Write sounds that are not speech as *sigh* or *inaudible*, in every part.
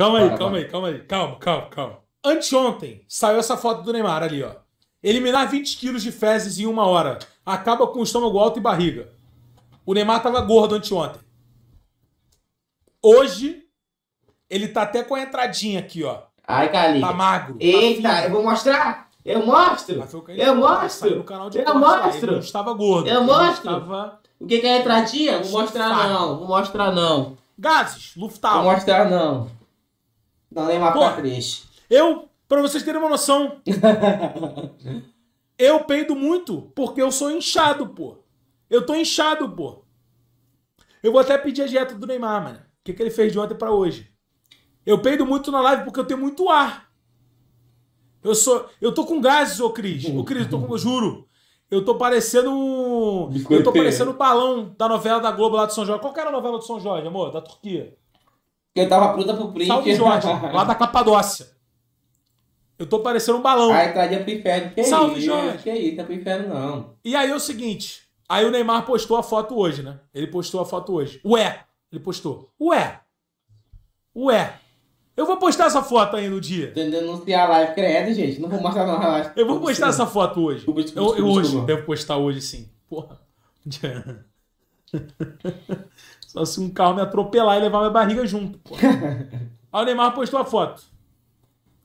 Calma aí, vai, calma vai. aí, calma aí. Calma, calma, calma. Anteontem saiu essa foto do Neymar ali, ó. Eliminar 20 quilos de fezes em uma hora acaba com o estômago alto e barriga. O Neymar tava gordo anteontem. Hoje, ele tá até com a entradinha aqui, ó. Ai, Cali. Tá magro. Tá Eita, tá eu vou mostrar. Eu mostro. Eu mostro. canal de eu mostro. Ele estava gordo. Eu mostro. Estava... O que, que é entradinha? Vou mostrar não. Vou mostrar não. Gases, Lufthansa. Vou mostrar não. Não, Neymar Pô, tá Eu, pra vocês terem uma noção, *laughs* eu peido muito porque eu sou inchado, pô. Eu tô inchado, pô. Eu vou até pedir a dieta do Neymar, mano. O que, que ele fez de ontem para hoje? Eu peido muito na live porque eu tenho muito ar. Eu sou, eu tô com gases, ô Cris. Ô Cris, eu tô com, eu juro. Eu tô parecendo. Eu tô parecendo o balão da novela da Globo lá de São Jorge. Qual que era a novela de São Jorge, amor? Da Turquia. Porque eu tava pronta pro print. Salve, Jorge, *laughs* lá da Capadócia. Eu tô parecendo um balão. Aí tá entraria pro inferno. Que Salve, isso? Jorge. Que isso, tá pro inferno não. E aí é o seguinte, aí o Neymar postou a foto hoje, né? Ele postou a foto hoje. Ué, ele postou. Ué. Ué. Eu vou postar essa foto aí no dia. Denunciar a live, credo, gente. Não vou mostrar não, relaxa. Eu vou postar essa foto hoje. Desculpa, desculpa, eu, desculpa, eu hoje, devo postar hoje sim. Porra. *laughs* Só se um carro me atropelar e levar minha barriga junto, pô. *laughs* Aí o Neymar postou a foto.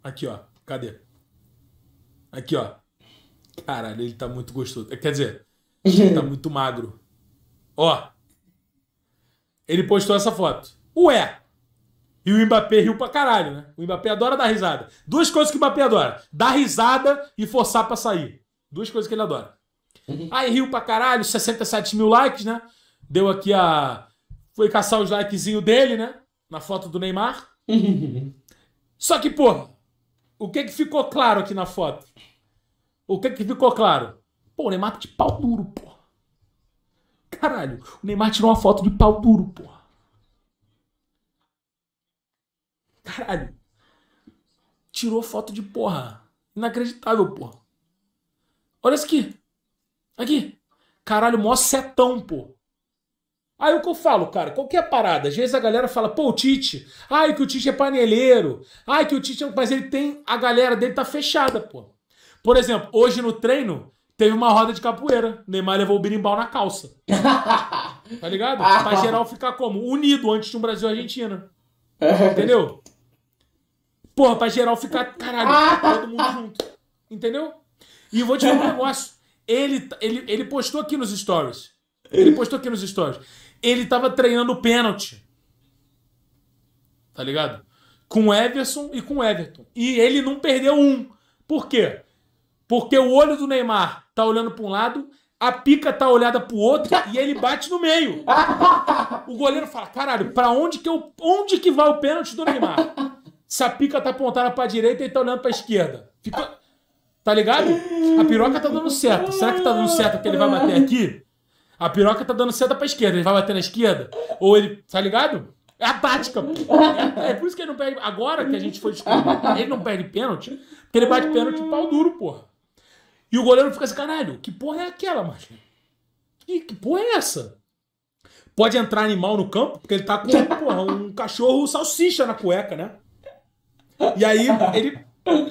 Aqui, ó. Cadê? Aqui, ó. Caralho, ele tá muito gostoso. Quer dizer, ele tá *laughs* muito magro. Ó. Ele postou essa foto. Ué! E o Mbappé riu pra caralho, né? O Mbappé adora dar risada. Duas coisas que o Mbappé adora: dar risada e forçar pra sair. Duas coisas que ele adora. Uhum. Aí riu pra caralho, 67 mil likes, né? Deu aqui a foi caçar os likezinho dele, né? Na foto do Neymar. *laughs* Só que, porra, o que que ficou claro aqui na foto? O que que ficou claro? Pô, o Neymar tá de pau duro, porra. Caralho, o Neymar tirou uma foto de pau duro, porra. Caralho. Tirou foto de porra. Inacreditável, porra. Olha isso aqui. Aqui. Caralho, mó setão, porra. Aí o que eu falo, cara, qualquer é parada, às vezes a galera fala, pô, o Tite, ai que o Tite é paneleiro, ai que o Tite é... Mas ele tem, a galera dele tá fechada, pô. Por exemplo, hoje no treino, teve uma roda de capoeira, o Neymar levou o birimbau na calça. *laughs* tá ligado? Tipo, pra geral ficar como? Unido antes de um Brasil-Argentina. Entendeu? Porra, pra geral ficar, caralho, todo mundo junto. Entendeu? E vou te falar um *laughs* negócio. Ele, ele, ele postou aqui nos stories. Ele postou aqui nos stories ele tava treinando pênalti. Tá ligado? Com Everson e com Everton. E ele não perdeu um. Por quê? Porque o olho do Neymar tá olhando para um lado, a pica tá olhada pro outro e ele bate no meio. O goleiro fala: "Caralho, para onde que eu, onde que vai o pênalti do Neymar?" Se a pica tá apontada para direita e tá olhando para esquerda. Fica Tá ligado? A piroca tá dando certo. Será que tá dando certo que ele vai bater aqui? A piroca tá dando seta pra esquerda, ele vai bater na esquerda, ou ele. Tá ligado? É a tática. É, é, por isso que ele não perde. Agora que a gente foi descobrir, ele não perde pênalti, porque ele bate pênalti pau duro, porra. E o goleiro fica assim, caralho, que porra é aquela, macho? Que, que porra é essa? Pode entrar animal no campo, porque ele tá com porra, um cachorro salsicha na cueca, né? E aí ele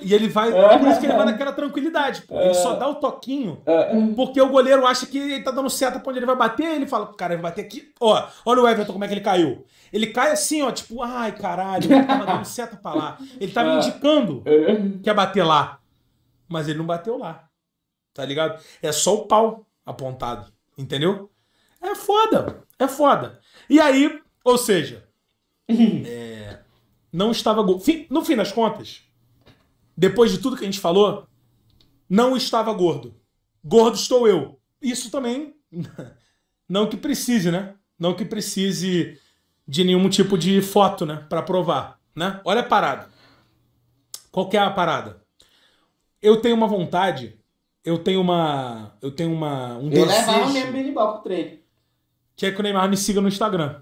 e ele vai. É. É por isso que ele vai naquela tranquilidade, pô. Ele só dá o toquinho é. porque o goleiro acha que ele tá dando certo pra onde ele vai bater. Ele fala, cara, ele vai bater aqui. Ó, olha o Everton como é que ele caiu. Ele cai assim, ó, tipo, ai caralho, ele tava dando seta pra lá. Ele tava me *laughs* indicando que ia bater lá. Mas ele não bateu lá. Tá ligado? É só o pau apontado. Entendeu? É foda. É foda. E aí, ou seja, *laughs* é, não estava. No fim das contas depois de tudo que a gente falou, não estava gordo. Gordo estou eu. Isso também, *laughs* não que precise, né? Não que precise de nenhum tipo de foto, né? Para provar, né? Olha a parada. Qual que é a parada? Eu tenho uma vontade, eu tenho uma, eu tenho uma um eu desejo. Eu levar o Neymar pro treino. Quer que o Neymar me siga no Instagram.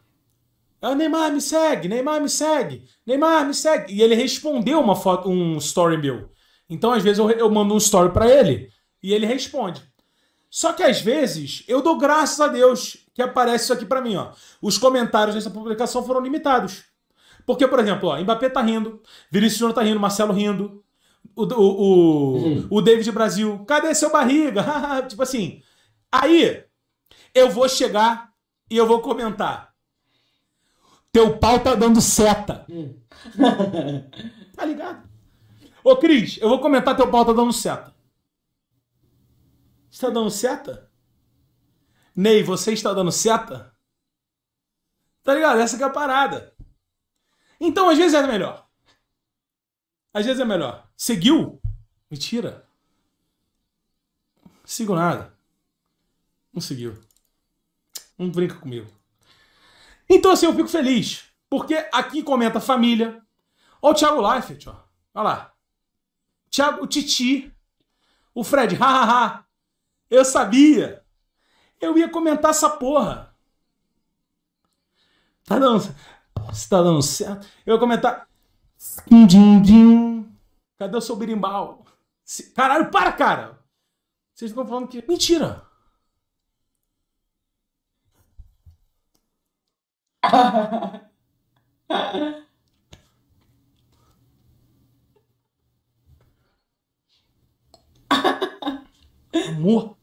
Ah, Neymar, me segue, Neymar, me segue, Neymar, me segue. E ele respondeu uma foto, um story meu. Então, às vezes, eu, eu mando um story para ele e ele responde. Só que às vezes eu dou graças a Deus que aparece isso aqui para mim, ó. Os comentários dessa publicação foram limitados. Porque, por exemplo, ó, Mbappé tá rindo, Vinícius Júnior tá rindo, Marcelo rindo, o, o, o, uhum. o David Brasil, cadê seu barriga? *laughs* tipo assim. Aí eu vou chegar e eu vou comentar. Teu pau tá dando seta. Hum. *laughs* tá ligado? Ô, Cris, eu vou comentar teu pau tá dando seta. Você tá dando seta? Ney, você está dando seta? Tá ligado? Essa que é a parada. Então, às vezes é melhor. Às vezes é melhor. Seguiu? Mentira. Não sigo nada. Não seguiu. Não brinca comigo. Então, assim, eu fico feliz. Porque aqui comenta a família. Olha o Thiago Leifert, ó. Olha lá. Thiago, o Titi. O Fred, hahaha. *laughs* Eu sabia. Eu ia comentar essa porra. Tá dando. Você tá dando certo. Eu ia comentar. Cadê o seu berimbau? Caralho, para, cara! Vocês estão falando que. Mentira! Amor.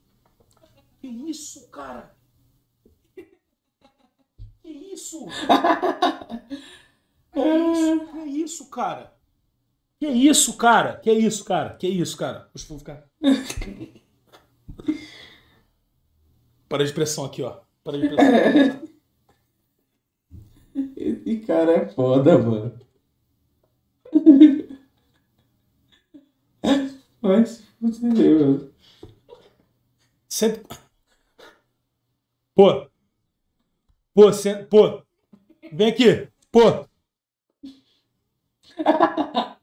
Que isso, cara? Que isso? Que isso, que isso, cara? Que isso, cara? Que isso, cara? Que isso, cara? Os eu ficar. Para de pressão aqui, ó. Para de pressão. Esse cara é foda, mano. *laughs* Mas, você vê, mano. Pô. Pô, cent... pô. Vem aqui. Pô. *laughs*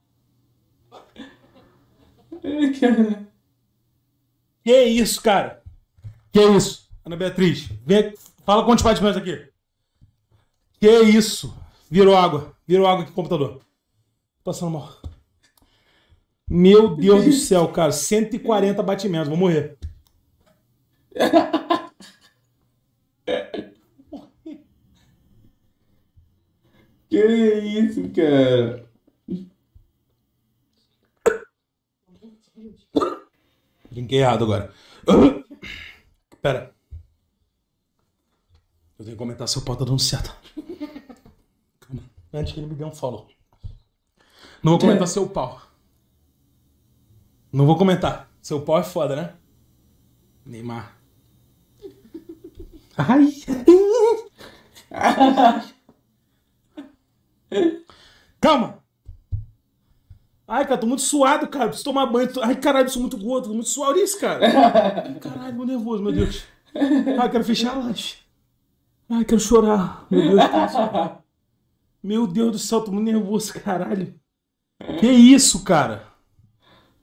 que isso, cara? Que isso? Ana Beatriz, vem, fala quantos os aqui. Que é isso? Virou água. Virou água aqui no computador. Passando mal. Meu Deus do céu, cara. 140 batimentos. Vou morrer. *laughs* Que isso, cara? Brinquei errado agora. *coughs* Pera. Eu tenho que comentar se eu posso tá dando certo. Calma. Antes que ele me dê um follow. Não vou comentar é. seu pau. Não vou comentar. Seu pau é foda, né? Neymar. Ai. Calma. Ai, cara, tô muito suado, cara. Preciso tomar banho. Ai, caralho, sou muito gordo. Tô muito suado isso, cara. *laughs* Caralho, meu nervoso, meu Deus. Ai, quero fechar a lanche. Ai, quero chorar. Meu Deus do céu. Meu Deus do céu, tô muito nervoso, caralho. Que isso, cara?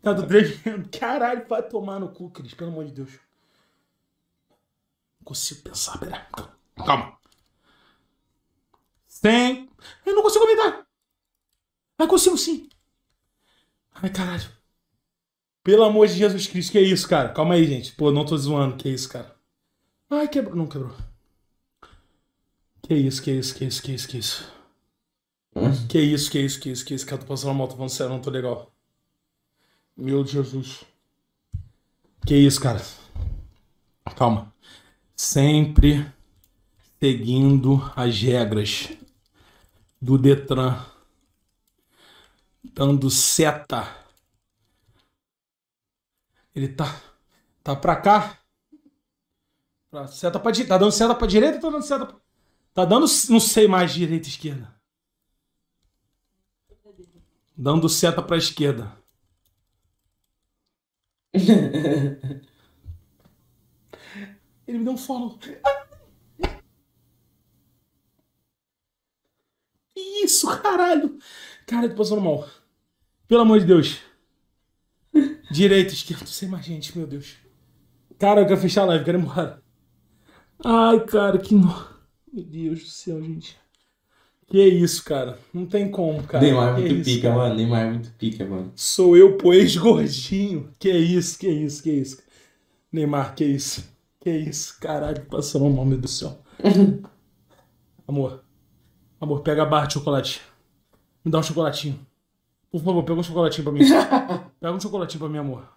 Tá do tremendo. Caralho, vai tomar no cu, Cris, pelo amor de Deus. Não consigo pensar, pera. Calma. Tem. Eu não consigo aumentar. Mas consigo sim. Ai, caralho. Pelo amor de Jesus Cristo, que isso, cara? Calma aí, gente. Pô, não tô zoando, que isso, cara? Ai, quebrou. Não quebrou. Que isso, que isso, que isso, que isso, que isso. Hum? Que isso, que isso, que isso, que isso, que eu tô passando a moto falando sério, não tô legal. Meu Jesus. Que isso, cara. Calma. Sempre seguindo as regras do Detran. Dando seta. Ele tá. Tá pra cá. Pra seta pra direita. Tá dando seta pra direita ou tá dando seta pra. Tá dando, não sei mais direita e esquerda. Dando seta para esquerda. *laughs* Ele me deu um follow. Isso, caralho. Cara, tô passando mal. Pelo amor de Deus. Direito, esquerda, sem mais gente, meu Deus. Cara, eu quero fechar a live, quero ir embora. Ai, cara, que nojo. Meu Deus do céu, gente. Que é isso, cara. Não tem como, cara. Neymar é muito é pica, cara. mano. Neymar é muito pica, mano. Sou eu, pois, gordinho. Que é isso, que é isso, que é isso. Neymar, que é isso. Que é isso. Caralho, passando mal, meu Deus do céu. *laughs* Amor. Amor, pega a barra de chocolate. Me dá um chocolatinho. Por favor, pega um chocolatinho pra mim. *laughs* Pega um chocolatinho pra mim, amor.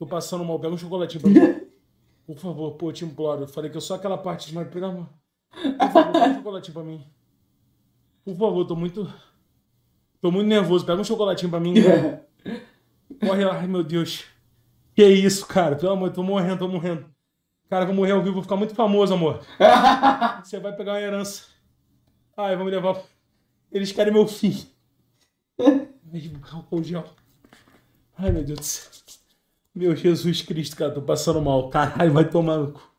Tô passando mal, pega um chocolatinho pra mim. *laughs* Por favor, pô, eu te imploro. Eu falei que eu sou aquela parte de mais. Pega, amor. Por favor, pega um chocolatinho pra mim. Por favor, tô muito. Tô muito nervoso. Pega um chocolatinho pra mim, *laughs* Corre lá, ai meu Deus. Que isso, cara? Pelo amor, tô morrendo, tô morrendo. Cara, vou morrer ao vivo, vou ficar muito famoso, amor. *laughs* Você vai pegar uma herança. Ai, vamos levar. Eles querem meu filho. o gel. Ai, meu Deus do céu. Meu Jesus Cristo, cara, tô passando mal. Caralho, vai tomar no cu.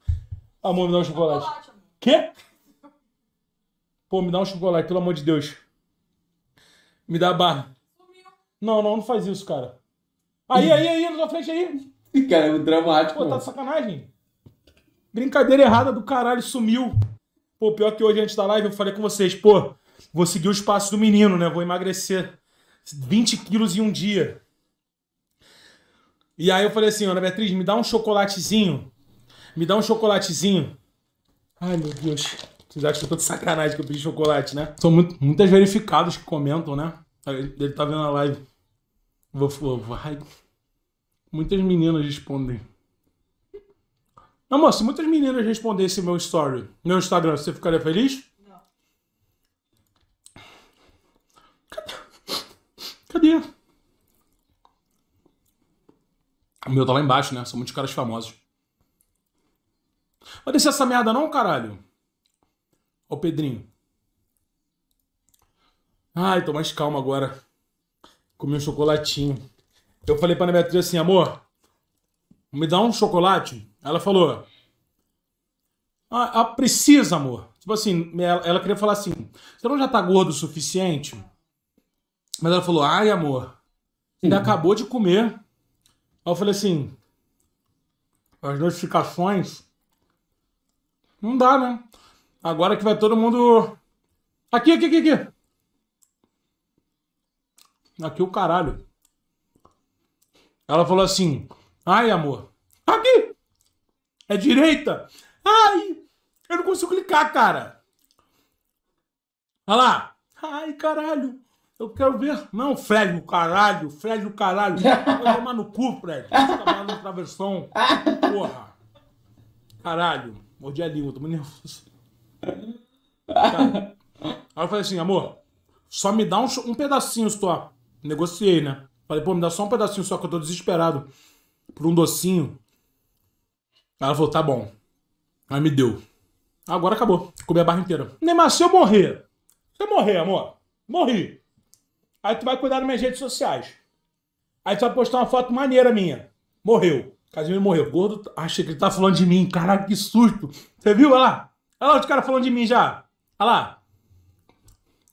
Amor, me dá um chocolate. chocolate tá Quê? Pô, me dá um chocolate, pelo amor de Deus. Me dá a barra. Não, não, não faz isso, cara. Aí, aí, aí, na tua frente aí. Cara, é um dramático. Pô, tá de sacanagem. Brincadeira errada do caralho, sumiu. Pô, pior que hoje antes da live eu falei com vocês, pô, vou seguir os passos do menino, né? Vou emagrecer 20 quilos em um dia. E aí eu falei assim, Ana Beatriz, me dá um chocolatezinho. Me dá um chocolatezinho. Ai, meu Deus. Vocês acham que eu tô de sacanagem que eu pedi chocolate, né? São muito, muitas verificados que comentam, né? Ele tá vendo a live. Vou, vou, vai. Muitas meninas respondem. Não, moço, se muitas meninas respondessem meu story, meu Instagram, você ficaria feliz? Não. Cadê? Cadê? O meu tá lá embaixo, né? São muitos caras famosos. Vai descer essa merda não, caralho? Ó, Pedrinho. Ai, tô mais calmo agora. Comi um chocolatinho. Eu falei pra Ana Beatriz assim, amor, me dá um chocolate? Ela falou, ah, ah precisa, amor. Tipo assim, ela, ela, queria falar assim, você não já tá gordo o suficiente? Mas ela falou, ai, amor, você uhum. acabou de comer. Aí eu falei assim, as notificações, não dá, né? Agora que vai todo mundo... Aqui, aqui, aqui, aqui. Aqui o caralho. Ela falou assim: Ai, amor, aqui! É direita! Ai! Eu não consigo clicar, cara! Olha lá! Ai, caralho! Eu quero ver. Não, Fred, o caralho! Fred, o caralho! Vai tomar no cu, Fred! tomar tá no travessão! Porra! Caralho! Mordi a língua, tô muito nervoso aí eu falei assim, amor, só me dá um, um pedacinho só. Negociei, né? Falei, pô, me dá só um pedacinho só que eu tô desesperado por um docinho. Ela falou, tá bom. Aí me deu. Agora acabou. Comi a barra inteira. Neymar, né, se eu morrer, se eu morrer, amor, morri. Aí tu vai cuidar das minhas redes sociais. Aí tu vai postar uma foto maneira minha. Morreu. Casimiro morreu. Gordo, achei que ele tá falando de mim. Caraca, que susto. Você viu? Olha lá. Olha lá os caras falando de mim já. Olha lá.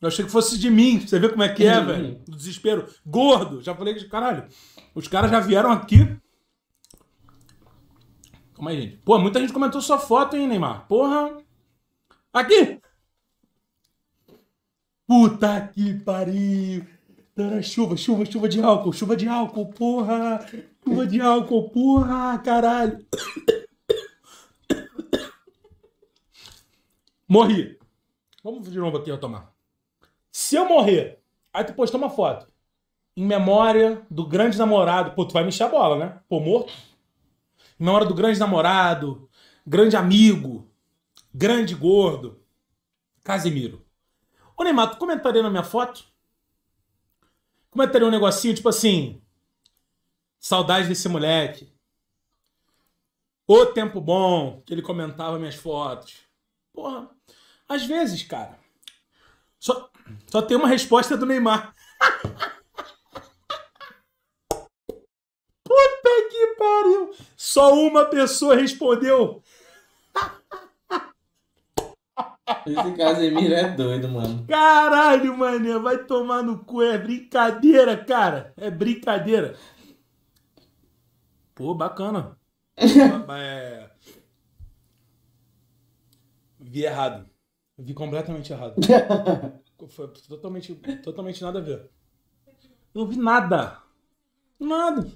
Eu achei que fosse de mim. Você vê como é que é, velho? O desespero. Gordo. Já falei que, caralho, os caras já vieram aqui. Calma aí, gente. Pô, muita gente comentou sua foto, hein, Neymar? Porra. Aqui! Puta que pariu! Chuva, chuva, chuva de álcool, chuva de álcool, porra! Chuva de álcool, porra, caralho! *coughs* Morri. Vamos de novo aqui tomar. Se eu morrer, aí tu postou uma foto. Em memória do grande namorado. Pô, tu vai mexer a bola, né? Pô, morto. Em memória do grande namorado, grande amigo, grande gordo. Casimiro. Ô Neymar, tu comentaria na minha foto? Comentaria um negocinho tipo assim. Saudade desse moleque. O tempo bom que ele comentava minhas fotos. Porra. Às vezes, cara, só, só tem uma resposta do Neymar. *laughs* Puta que pariu! Só uma pessoa respondeu. Esse Casemiro é doido, mano. Caralho, mané, vai tomar no cu. É brincadeira, cara. É brincadeira. Pô, bacana. *laughs* é... Vi errado. Eu vi completamente errado. *laughs* Foi totalmente, totalmente nada a ver. não vi nada. Nada.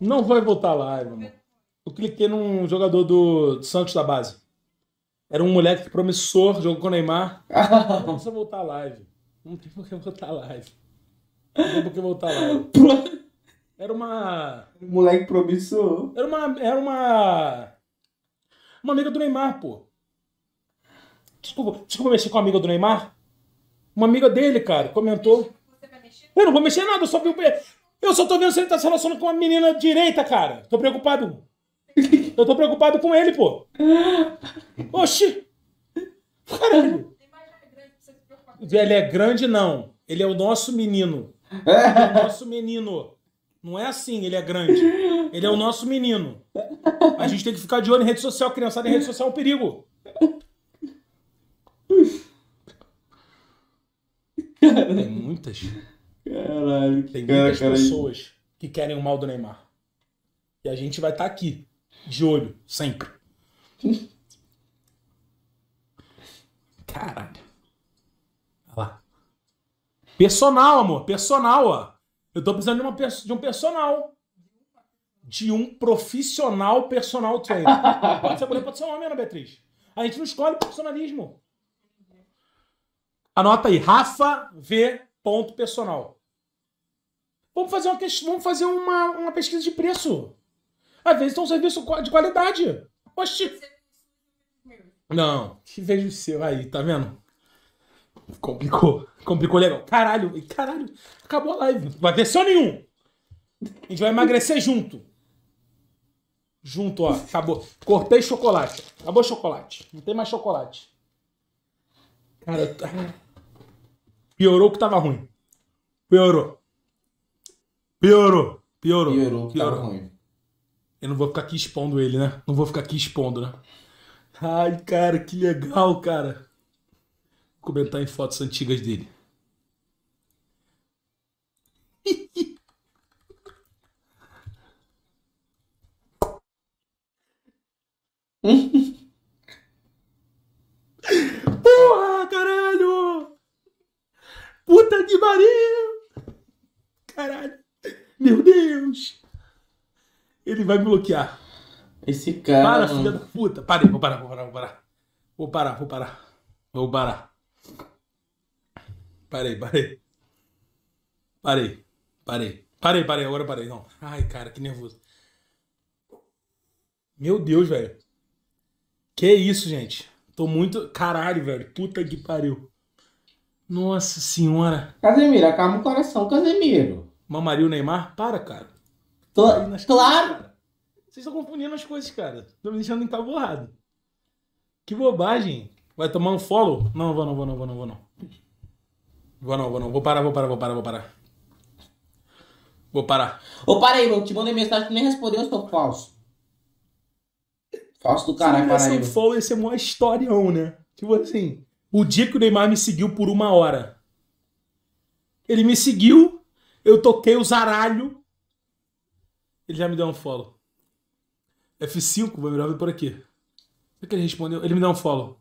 Não vai voltar lá, irmão. Eu cliquei num jogador do, do Santos da base. Era um moleque promissor, jogou com o Neymar. *laughs* Não precisa voltar à live. Não tem por que voltar à live. Não tem por que voltar à live. Era uma. Moleque promissor. Era uma. Era uma. Uma amiga do Neymar, pô. Desculpa, desculpa mexer com a amiga do Neymar? Uma amiga dele, cara, comentou. Eu não vou mexer em nada, eu só vi o Eu só tô vendo se ele tá se relacionando com uma menina direita, cara. Tô preocupado. Eu tô preocupado com ele, pô. Oxi! Caralho! Ele é grande, não. Ele é o nosso menino. Ele é o nosso menino. Não é assim, ele é grande. Ele é o nosso menino. A gente tem que ficar de olho em rede social, criançada em rede social é um perigo. Tem muitas. Caralho, que Tem muitas pessoas que querem o mal do Neymar. E a gente vai estar tá aqui, de olho, sempre. Caralho. Olha lá. Personal, amor. Personal, ó. Eu tô precisando de, uma, de um personal. De um profissional personal trainer. pode ser mulher, pode ser homem, Ana Beatriz. A gente não escolhe profissionalismo. Anota aí, Rafa V. Ponto personal. Vamos fazer uma, vamos fazer uma, uma pesquisa de preço. Às vezes tem é um serviço de qualidade. Oxi. Não, que vejo seu aí, tá vendo? Complicou. Complicou legal. Caralho, caralho. Acabou a live. Não vai ter só nenhum. A gente vai emagrecer junto. Junto, ó. Acabou. Cortei chocolate. Acabou chocolate. Não tem mais chocolate. Cara, eu... Piorou que tava ruim. Piorou. Piorou. Piorou. Piorou que tava ruim. Eu não vou ficar aqui expondo ele, né? Não vou ficar aqui expondo, né? Ai, cara, que legal, cara. Vou comentar em fotos antigas dele. Hum? *laughs* ele vai me bloquear. Esse cara. Para, filha da puta. Parei, vou parar, vou parar, vou parar. Vou parar, vou parar. Vou parar. Parei, parei. Parei, parei. Parei, parei, agora parei. Não. Ai, cara, que nervoso. Meu Deus, velho. Que isso, gente. Tô muito. Caralho, velho. Puta que pariu. Nossa senhora. Casemiro, acalma o coração, Casemiro. Mamaria o Neymar? Para, cara. Tô... Claro, vocês estão confundindo as coisas, cara. Estão me deixando encabulado. Que bobagem. Vai tomar um follow? Não, vou não, vou não, vou não, vou não. Vou não, vou não. Vou parar, vou parar, vou parar, vou parar. Vou parar. Ô, para aí, eu te mandei mensagem, tu nem respondeu, eu sou falso. Falso do caralho, cara. Se eu follow, ia ser é uma historião, né? Tipo assim, o dia que o Neymar me seguiu por uma hora. Ele me seguiu, eu toquei o zaralho. Ele já me deu um follow. F5, o Vamirov por aqui. O que ele respondeu? Ele me deu um follow.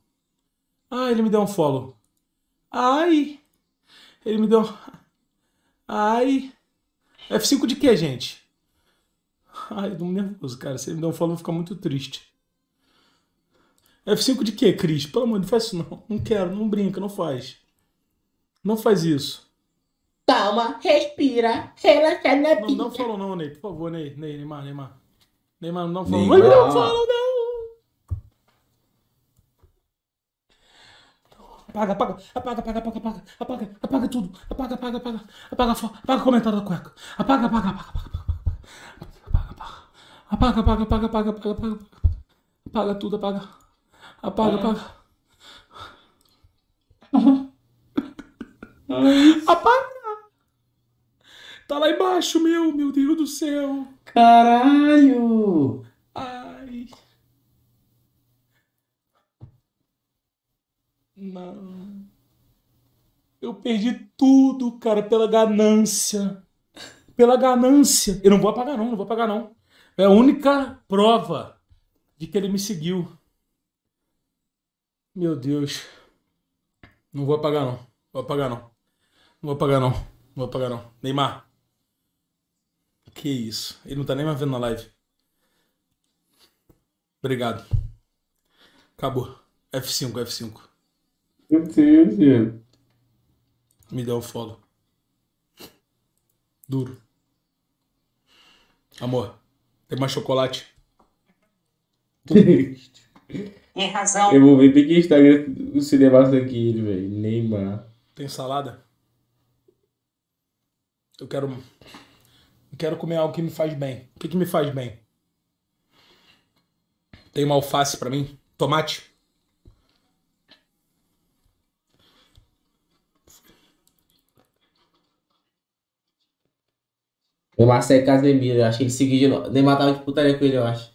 Ah, ele me deu um follow. Ai! Ele me deu. *laughs* Ai! F5 de quê, gente? Ai, eu tô nervoso, cara. Se ele me der um follow, eu vou ficar muito triste. F5 de quê, Cris? Pelo amor de Deus, não faz isso não. Não quero, não brinca, não faz. Não faz isso. Calma, respira, relaxa na vida. Não, não falou não, Ney. Por favor, Ney, Ney, Neymar, Neymar. Neymar não falou. Neymar. não falou, não. Apaga, apaga, apaga, apaga, apaga, apaga, apaga, apaga tudo. Apaga, apaga, apaga, apaga, apaga o comentário da cueca. Apaga, apaga, apaga, apaga, apaga, apaga, apaga, apaga, apaga, apaga, apaga, apaga, apaga tudo, apaga, apaga, apaga. Apaga. Tá lá embaixo, meu, meu Deus do céu. Caralho! Ai. Não. Eu perdi tudo, cara, pela ganância. Pela ganância. Eu não vou apagar, não, não vou apagar, não. É a única prova de que ele me seguiu. Meu Deus. Não vou apagar, não. Vou apagar, não. Não vou apagar, não. Não vou apagar, não. Neymar, que isso. Ele não tá nem mais vendo na live. Obrigado. Acabou. F5, F5. Eu tenho. Me deu o follow. Duro. Amor, tem mais chocolate? *laughs* Tem razão. Eu vou ver tem que Instagram o cinema aqui, velho. Neymar. Tem salada? Eu quero. Eu quero comer algo que me faz bem. O que, que me faz bem? Tem uma alface para mim? Tomate? O Marcelo Casemiro, eu acho que ele seguiu de novo. Neymar tava de putaria com ele, eu acho.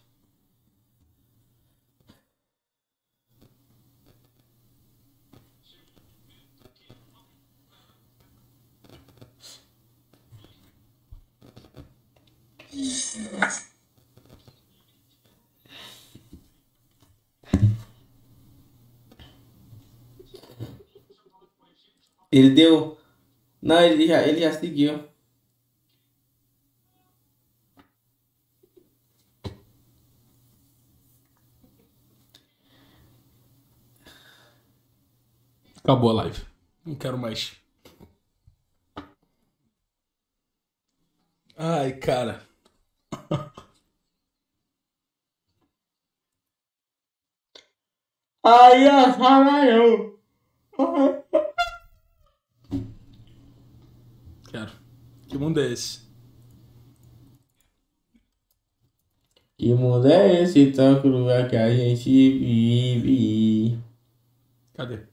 Ele deu. Não, ele já, ele já seguiu. Acabou a live. Não quero mais. Ai, cara. Aí a sala eu. Quero. que mundo é esse? Que mundo é esse tanto lugar que a gente vive? Cadê?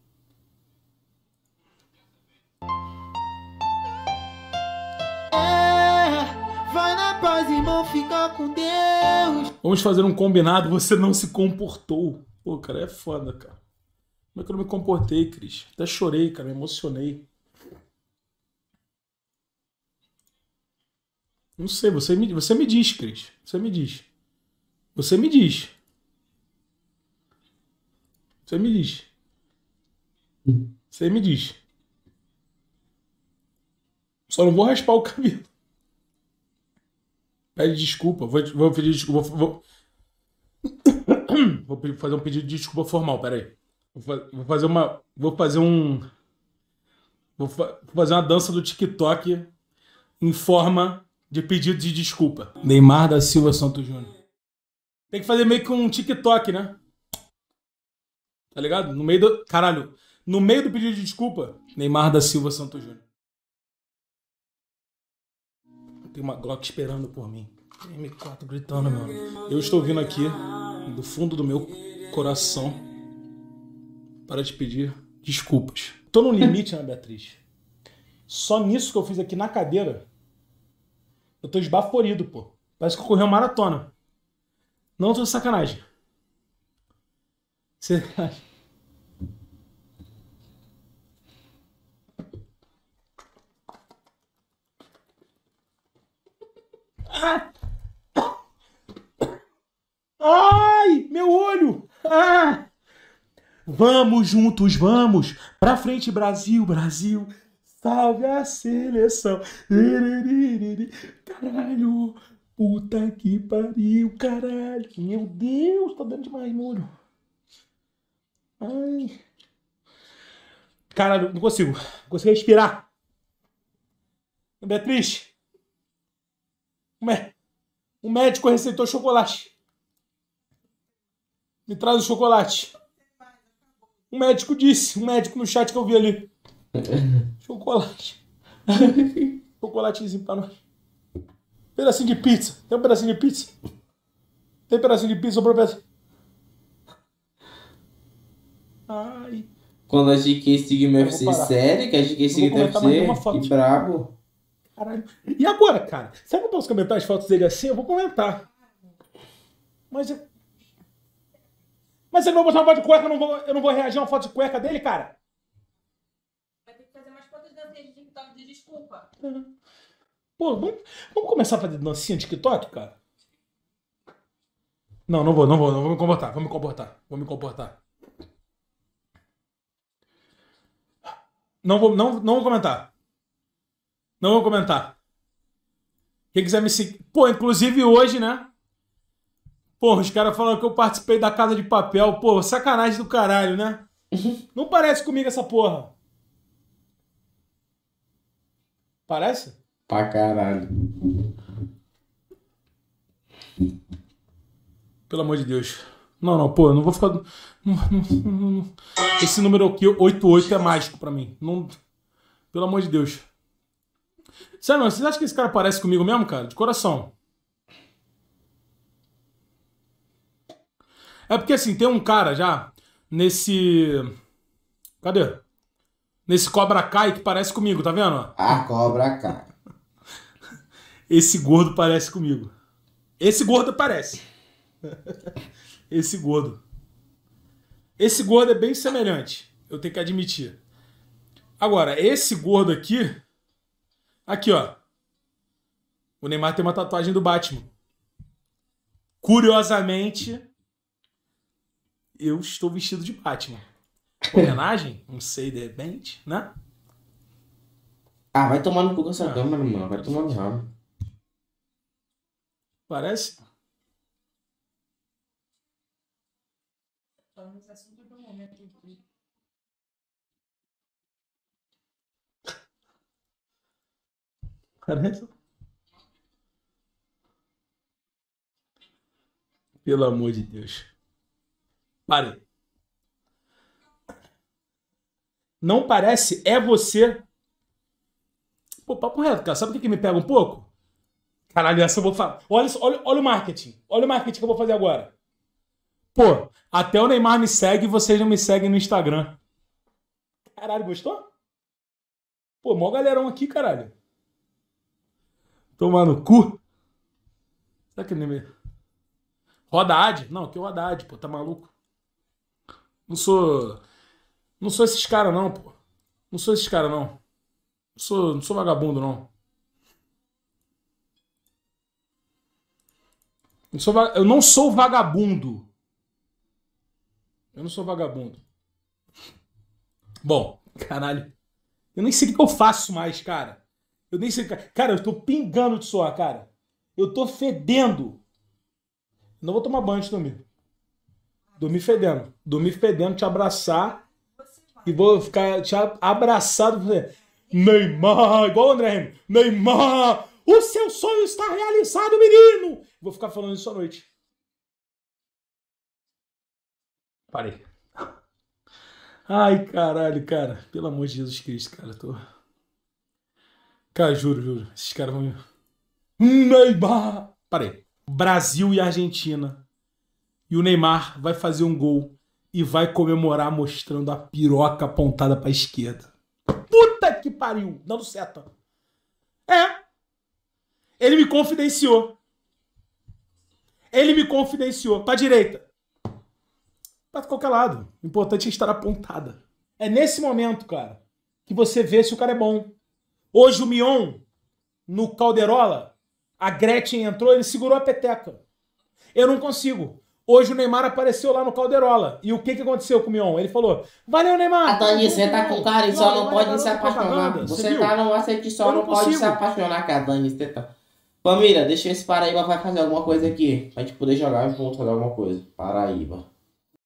irmãs com Deus. Vamos fazer um combinado, você não se comportou. Pô, cara, é foda, cara. Como é que eu não me comportei, Cris? Até chorei, cara, me emocionei. Não sei, você me, você me diz, Cris. Você me diz. Você me diz. Você me diz. Você me diz. Só não vou raspar o cabelo. Pede desculpa. Vou, vou pedir desculpa. Vou, vou... *coughs* fazer um pedido de desculpa formal, peraí. Vou fazer uma. Vou fazer um. Vou fazer uma dança do TikTok em forma de pedido de desculpa. Neymar da Silva Santos Júnior. Tem que fazer meio que um TikTok, né? Tá ligado? No meio do. Caralho. No meio do pedido de desculpa, Neymar da Silva Santos Júnior. Tem uma Glock esperando por mim. M4 gritando, mano. Eu estou vindo aqui do fundo do meu coração para te pedir desculpas. Tô no limite, Ana né, Beatriz. Só nisso que eu fiz aqui na cadeira, eu tô esbaforido, pô. Parece que eu corri uma maratona. Não tô de sacanagem. Você acha? Ah! Ai, meu olho! Ah! Vamos juntos, vamos! Pra frente, Brasil, Brasil! Salve a seleção! Caralho! Puta que pariu, caralho! Meu Deus, tá dando demais, molho! Ai! Caralho, não consigo! Não consigo respirar! Beatriz! um médico receitou chocolate. Me traz o chocolate. Um médico disse, um médico no chat que eu vi ali. *laughs* Chocolate. *laughs* Chocolatezinho pra nós. Pedacinho de pizza. Tem um pedacinho de pizza? Tem um pedacinho de pizza, professor? Ai. Quando a GK Sigma FC série, que a GK Sigma FC, que brabo. Caralho. E agora, cara? Será que eu posso comentar as fotos dele assim? Eu vou comentar. Mas. É- Mas não vai botar uma foto de cueca, eu não vou, eu não vou reagir a uma foto de cueca dele, cara? Vai ter que fazer mais quantas de TikTok de desculpa. Uhum. Pô, vamos, vamos começar a fazer dancinha de TikTok, cara? Não, não vou, não vou, não vou me comportar, vou me comportar, vou me comportar. Não vou, não, não vou comentar. Não vou comentar. Quem quiser me seguir. Pô, inclusive hoje, né? Pô, os caras falaram que eu participei da Casa de Papel. Pô, sacanagem do caralho, né? Uhum. Não parece comigo essa porra. Parece? Pra caralho. Pelo amor de Deus. Não, não, pô, eu não vou ficar. Esse número aqui, 88, é mágico pra mim. Não... Pelo amor de Deus. Sério, mas vocês acham que esse cara parece comigo mesmo, cara? De coração. É porque assim, tem um cara já nesse. Cadê? Nesse Cobra Kai que parece comigo, tá vendo? Ah, Cobra Kai. Esse gordo parece comigo. Esse gordo parece. Esse gordo. Esse gordo é bem semelhante, eu tenho que admitir. Agora, esse gordo aqui Aqui, ó. O Neymar tem uma tatuagem do Batman. Curiosamente, eu estou vestido de Batman. Homenagem? *laughs* Não sei, de repente, né? Ah, vai tomar no cu com essa ah. câmera, mano. Vai tomar no rabo. Parece? Vamos assunto do momento. Pelo amor de Deus. Pare. Não parece, é você. Pô, papo reto, cara. Sabe o que, que me pega um pouco? Caralho, essa eu vou falar. Olha, olha, olha o marketing. Olha o marketing que eu vou fazer agora. Pô, até o Neymar me segue e vocês não me seguem no Instagram. Caralho, gostou? Pô, mó galerão aqui, caralho. Tomar no cu. Será que ele nem... Haddad? Não, que é o Haddad, pô, tá maluco? Não sou... Não sou esses caras não, pô. Não sou esses caras não. Não sou, não sou vagabundo não. não sou, eu não sou vagabundo. Eu não sou vagabundo. Bom, caralho. Eu nem sei o que eu faço mais, cara. Eu nem sei. Cara, eu tô pingando de suor, cara. Eu tô fedendo. Não vou tomar banho de dormir. Dormir fedendo. Dormir fedendo, te abraçar. E vou ficar te abraçado. Neymar, igual o André Henrique. Neymar, o seu sonho está realizado, menino. Vou ficar falando isso à noite. Parei. Ai, caralho, cara. Pelo amor de Jesus Cristo, cara. eu Tô... Cara, juro, juro. Esses caras vão. Hum, Neymar! Parei. Brasil e Argentina. E o Neymar vai fazer um gol e vai comemorar mostrando a piroca apontada pra esquerda. Puta que pariu! Dando seta. É. Ele me confidenciou. Ele me confidenciou. Pra direita. Pra qualquer lado. O importante é estar apontada. É nesse momento, cara, que você vê se o cara é bom. Hoje o Mion, no Calderola, a Gretchen entrou, ele segurou a peteca. Eu não consigo. Hoje o Neymar apareceu lá no Calderola. E o que, que aconteceu com o Mion? Ele falou: Valeu, Neymar! Catani, você tá com cara e só não, tá pode se apaixonar. Você tá no aceito que só não, pode consigo. se apaixonar, Catani. Você tá. Família, deixa esse Paraíba vai fazer alguma coisa aqui. Pra gente poder jogar junto, fazer alguma coisa. Paraíba.